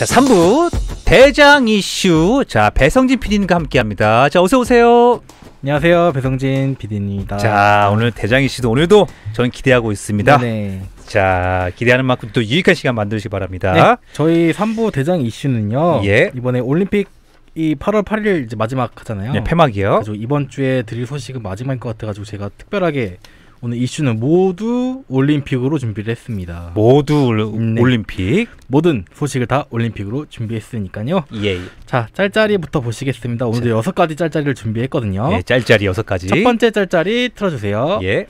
자, 3부 대장 이슈. 자, 배성진 PD님과 함께 합니다. 자, 어서 오세요. 안녕하세요. 배성진 PD입니다. 자, 오늘 대장 이슈도 오늘도 저 기대하고 있습니다. 네. 자, 기대하는 만큼 또 유익한 시간 만들시기 바랍니다. 네, 저희 3부 대장 이슈는요. 예. 이번에 올림픽 이 8월 8일 이제 마지막 하잖아요. 네, 폐막이요. 그래서 이번 주에 드릴 소식은 마지막인 것 같아가지고 제가 특별하게 오늘 이슈는 모두 올림픽으로 준비를 했습니다. 모두 올, 네. 림픽 모든 소식을 다 올림픽으로 준비했으니까요. 예. 자, 짤짤이부터 보시겠습니다. 오늘도 여섯 가지 짤짤이를 준비했거든요. 예, 짤짤이 여섯 가지. 첫 번째 짤짤이 틀어주세요. 예.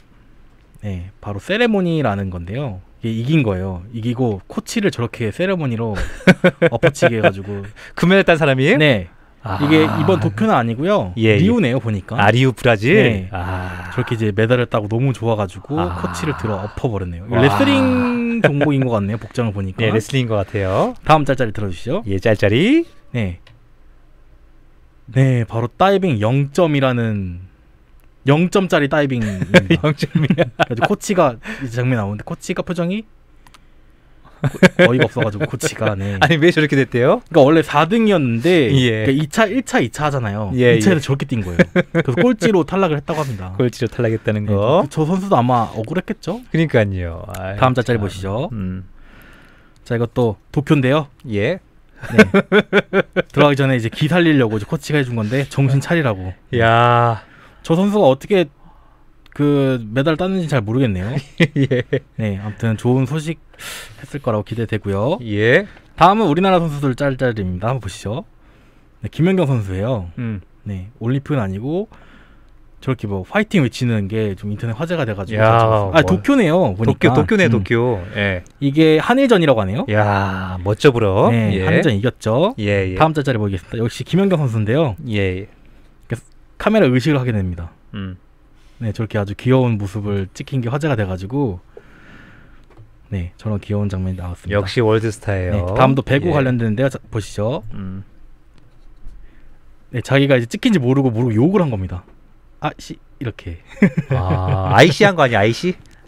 네, 바로 세레모니라는 건데요. 이긴 게이 거예요. 이기고 코치를 저렇게 세레모니로 엎어치게 해가지고 금메달 딴 사람이에요? 네. 이게 아. 이번 도쿄는 아니고요. 예, 예. 리우네요 보니까. 아 리우 브라질. 네. 아. 저렇게 이제 메달을 따고 너무 좋아가지고 아. 코치를 들어 엎어버렸네요. 와. 레슬링 종목인 것 같네요. 복장을 보니까. 네 레슬링인 것 같아요. 다음 짤짤이 들어주시죠. 예 짤짤이. 네. 네 바로 다이빙 0점이라는 0점짜리 다이빙. 0점이야. 코치가 이 장면 나오는데 코치가 표정이 어이가 없어가지고 고치간에 그 아니 왜 저렇게 됐대요? 그러니까 원래 4등이었는데 예. 그러니까 2차 1차 2차 하잖아요. 예, 2차에서 예. 저렇게 뛴 거예요. 그래서 꼴찌로 탈락을 했다고 합니다. 꼴찌로 탈락했다는 예, 거. 네, 저 선수도 아마 억울했겠죠. 그러니까요. 아이, 다음 자짜리 참. 보시죠. 음. 자 이것도 도쿄인데요. 예. 네. 들어가기 전에 이제 기 살리려고 이제 코치가 해준 건데 정신 차리라고. 야. 네. 저 선수가 어떻게 그 메달 땄는지 잘 모르겠네요. 예. 네, 아무튼 좋은 소식 했을 거라고 기대되고요. 예. 다음은 우리나라 선수들 짤짤입니다. 한번 보시죠. 네, 김연경 선수예요. 음. 네, 올림픽은 아니고 저렇게 뭐 파이팅 외치는 게 좀 인터넷 화제가 돼가지고 야, 아 뭐. 도쿄네요 보니까 도쿄 도쿄네 음. 도쿄 예. 이게 한일전이라고 하네요 야 멋져 보어 네, 예. 한일전 이겼죠 예, 예. 다음 자자리 보겠습니다 역시 김연경 선수인데요 예, 카메라 의식을 하게 됩니다 음. 네, 저렇게 아주 귀여운 모습을 찍힌 게 화제가 돼가지고 네, 저런 귀여운 장면이 나왔습니다. 역시 월드스타예요. 네, 다음도 배구 예. 관련된데요. 보시죠. 음. 네, 자기가 이제 찍힌지 모르고 모르고 욕을 한 겁니다. 아씨 이렇게. 아, 아이한거 아니야?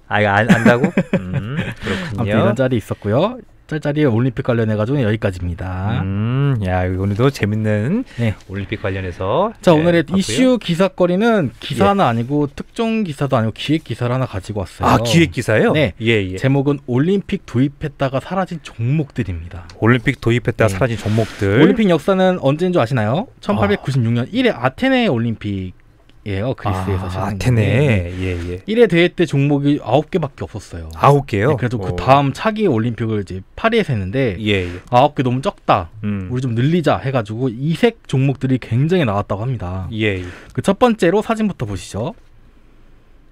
아이 아, 안, 안다고? 음, 그렇군요. 아무튼 이런 짤이 있었고요. 짤짤이 올림픽 관련해 가지고 여기까지입니다. 음, 야 오늘도 재밌는 네. 올림픽 관련해서 자 네, 오늘의 봤고요. 이슈 기사거리는 기사는 예. 아니고 특정 기사도 아니고 기획 기사를 하나 가지고 왔어요. 아 기획 기사요? 네, 예, 예. 제목은 올림픽 도입했다가 사라진 종목들입니다. 올림픽 도입했다가 네. 사라진 종목들. 올림픽 역사는 언제인 줄 아시나요? 1896년 1회 아테네 올림픽 예요 그리스에서 아, 아테네 네, 네. 예, 예. 1회 대회 때 종목이 9개밖에 없었어요. 9개요? 네, 그래서 그 다음 차기 올림픽을 이제 파리에서 했는데 예, 예. 9개 너무 적다. 음. 우리 좀 늘리자 해가지고 이색 종목들이 굉장히 나왔다고 합니다. 예. 예. 그 첫 번째로 사진부터 보시죠.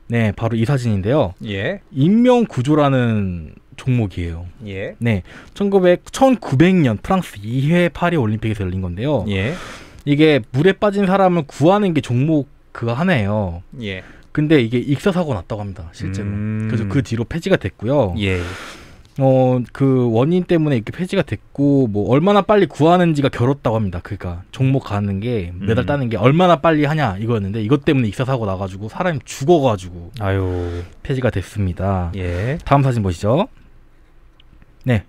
네, 바로 이 사진인데요. 예. 인명 구조라는 종목이에요. 예. 네, 1900, 1900년 프랑스 2회 파리 올림픽에서 열린 건데요. 예. 이게 물에 빠진 사람을 구하는 게 종목 그거 하나예요. 예. 근데 이게 익사 사고 났다고 합니다. 실제로. 음... 그래서 그 뒤로 폐지가 됐고요. 예. 어, 그 원인 때문에 이렇게 폐지가 됐고, 뭐, 얼마나 빨리 구하는지가 겨뤘다고 합니다. 그러니까, 종목 가는 게, 메달 음. 따는 게 얼마나 빨리 하냐, 이거였는데, 이것 때문에 익사사고 나가지고, 사람이 죽어가지고, 아유. 폐지가 됐습니다. 예. 다음 사진 보시죠. 네.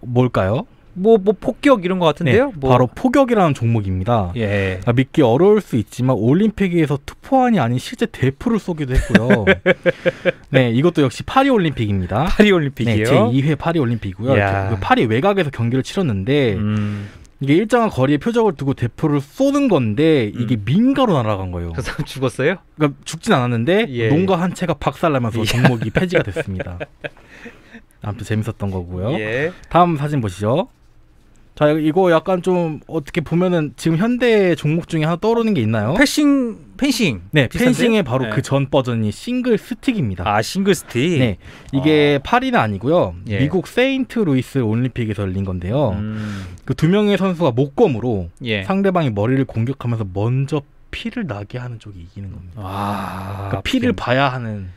뭘까요? 뭐, 뭐 폭격 이런 것 같은데요? 네, 뭐. 바로 폭격이라는 종목입니다. 예. 아, 믿기 어려울 수 있지만 올림픽에서 투포환이 아닌 실제 대포를 쏘기도 했고요. 네, 이것도 역시 파리 올림픽입니다. 파리 올림픽이요? 네, 제2회 파리 올림픽이고요. 그 파리 외곽에서 경기를 치렀는데 음. 이게 일정한 거리에 표적을 두고 대포를 쏘는 건데 이게 음. 민가로 날아간 거예요. 그 사람 죽었어요? 그러니까 죽진 않았는데 예. 농가 한 채가 박살나면서 예. 종목이 폐지가 됐습니다. 아무튼 재밌었던 거고요. 예. 다음 사진 보시죠. 자 이거 약간 좀 어떻게 보면은 지금 현대 종목 중에 하나 떠오르는 게 있나요? 패싱 펜싱. 네, 비슷한데? 펜싱의 바로 네. 그전 버전이 싱글 스틱입니다. 아 싱글 스틱. 네, 이게 아. 파리는 아니고요. 예. 미국 세인트 루이스 올림픽에서 열린 건데요. 음. 그두 명의 선수가 목검으로 예. 상대방의 머리를 공격하면서 먼저 피를 나게 하는 쪽이 이기는 겁니다. 아, 그러니까 피를 봐야 하는.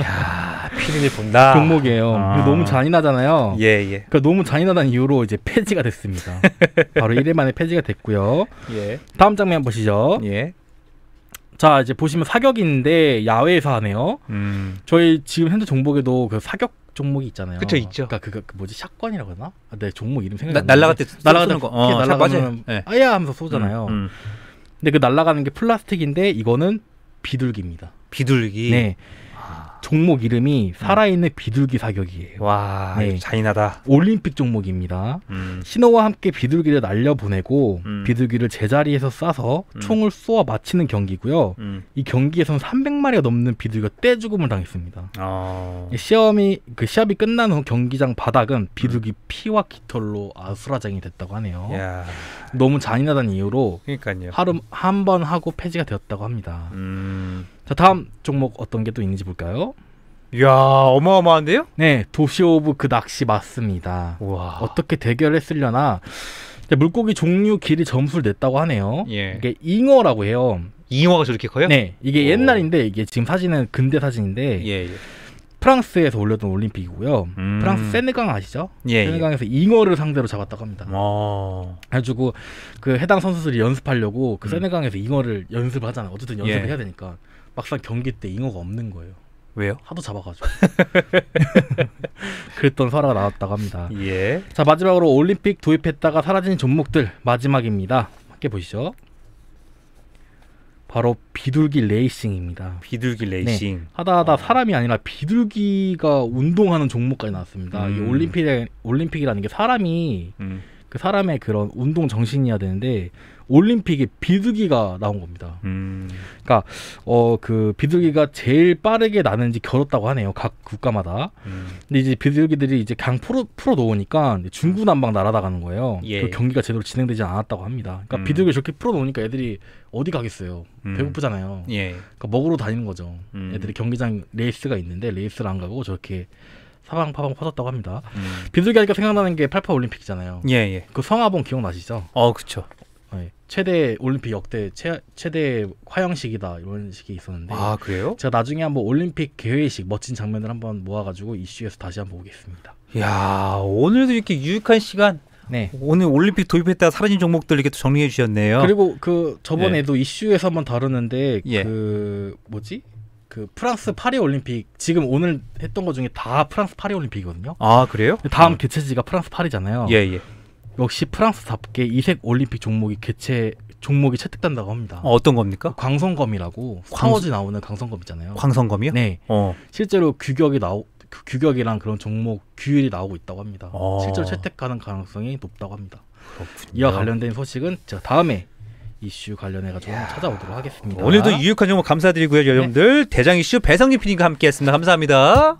야 피디님 본다. 종목이에요. 아. 너무 잔인하잖아요. 예, 예. 그러니까 너무 잔인하다는 이유로 이제 폐지가 됐습니다. 바로 1일 만에 폐지가 됐고요. 예. 다음 장면 보시죠. 예. 자, 이제 보시면 사격인데 야외에서 하네요. 음. 저희 지금 현재 종목에도 그 사격 종목이 있잖아요. 그쵸, 있죠. 그니까 그거 그, 그 뭐지 샷건이라고 하나? 아, 네, 종목 이름 생각. 날라갈 때 날라가는 거. 어, 날라가면 네. 아야 하면서 쏘잖아요. 음, 음. 근데 그 날라가는 게 플라스틱인데 이거는 비둘기입니다. 비둘기. 네. 종목 이름이 음. 살아있는 비둘기 사격이에요. 와 네. 잔인하다. 올림픽 종목입니다. 음. 신호와 함께 비둘기를 날려보내고 음. 비둘기를 제자리에서 쏴서 음. 총을 쏘아 맞히는 경기고요. 음. 이 경기에서는 300마리가 넘는 비둘기가 떼죽음을 당했습니다. 어... 시험이 그 시합이 끝난 후 경기장 바닥은 비둘기 음. 피와 깃털로 아수라장이 됐다고 하네요. 야... 너무 잔인하다는 이유로 그러니까요. 하루 한 번 하고 폐지가 되었다고 합니다. 자 다음 종목 어떤 게 또 있는지 볼까요? 이야 어마어마한데요? 네 도시 오브 그 낚시 맞습니다. 우와. 어떻게 대결했으려나 물고기 종류 길이 점수를 냈다고 하네요. 예. 이게 잉어라고 해요. 잉어가 저렇게 커요? 네 이게 오. 옛날인데 이게 지금 사진은 근대 사진인데 예, 예. 프랑스에서 올렸던 올림픽이고요. 음. 프랑스 세네강 아시죠? 예, 예. 세네강에서 잉어를 상대로 잡았다고 합니다. 오. 그가지고그 해당 선수들이 연습하려고 그 음. 세네강에서 잉어를 연습을 하잖아요. 어쨌든 연습을 예. 해야 되니까. 막상 경기 때 잉어가 없는 거예요. 왜요? 하도 잡아가지고. 그랬던 설화가 나왔다고 합니다. 예. 자 마지막으로 올림픽 도입했다가 사라진 종목들 마지막입니다. 함께 보시죠. 바로 비둘기 레이싱입니다. 비둘기 네. 레이싱. 네. 하다 하다 아. 사람이 아니라 비둘기가 운동하는 종목까지 나왔습니다. 음. 이올림픽 올림픽이라는 게 사람이 음. 그 사람의 그런 운동 정신이어야 되는데 올림픽에 비둘기가 나온 겁니다. 음. 그러니까 어 그 비둘기가 제일 빠르게 나는지 겨뤘다고 하네요. 각 국가마다. 음. 근데 이제 비둘기들이 이제 강 풀어 풀어 놓으니까 중구난방 날아다가는 거예요. 예. 그 경기가 제대로 진행되지 않았다고 합니다. 그러니까 음. 비둘기 저렇게 풀어 놓으니까 애들이 어디 가겠어요. 음. 배고프잖아요. 예. 그러니까 먹으러 다니는 거죠. 음. 애들이 경기장 레이스가 있는데 레이스를 안 가고 저렇게 사방파방 퍼졌다고 합니다. 음. 빈속이 하니까 생각나는 게 88 올림픽이잖아요. 예, 예. 그 성화봉 기억나시죠? 어, 그쵸. 네, 최대 올림픽 역대 최, 최대 화영식이다 이런 식이 있었는데 아 그래요? 제가 나중에 한번 올림픽 개회식 멋진 장면을 한번 모아가지고 이슈에서 다시 한번 보겠습니다. 이야 오늘도 이렇게 유익한 시간 네. 오늘 올림픽 도입했다 사라진 종목들 이렇게 정리해 주셨네요. 그리고 그 저번에도 예. 이슈에서 한번 다루는데 예. 그 뭐지? 그 프랑스 파리 올림픽 지금 오늘 했던 것 중에 다 프랑스 파리 올림픽이거든요. 아 그래요? 다음 어. 개최지가 프랑스 파리잖아요. 예예. 예. 역시 프랑스답게 이색 올림픽 종목이 개최 종목이 채택된다고 합니다. 어, 떤 겁니까? 광선검이라고 광... 워즈 나오는 광선검 있잖아요. 광선검이요? 네. 어. 실제로 규격이 나오 그 규격이랑 그런 종목 규율이 나오고 있다고 합니다. 어. 실제로 채택 가능 가능성이 높다고 합니다. 그렇군요. 이와 관련된 소식은 제가 다음에 이슈 관련해 가지고 찾아오도록 하겠습니다. 오늘도 유익한 정보 감사드리고요, 여러분들. 네. 대장 이슈 배상민 PD님과 함께했습니다. 감사합니다.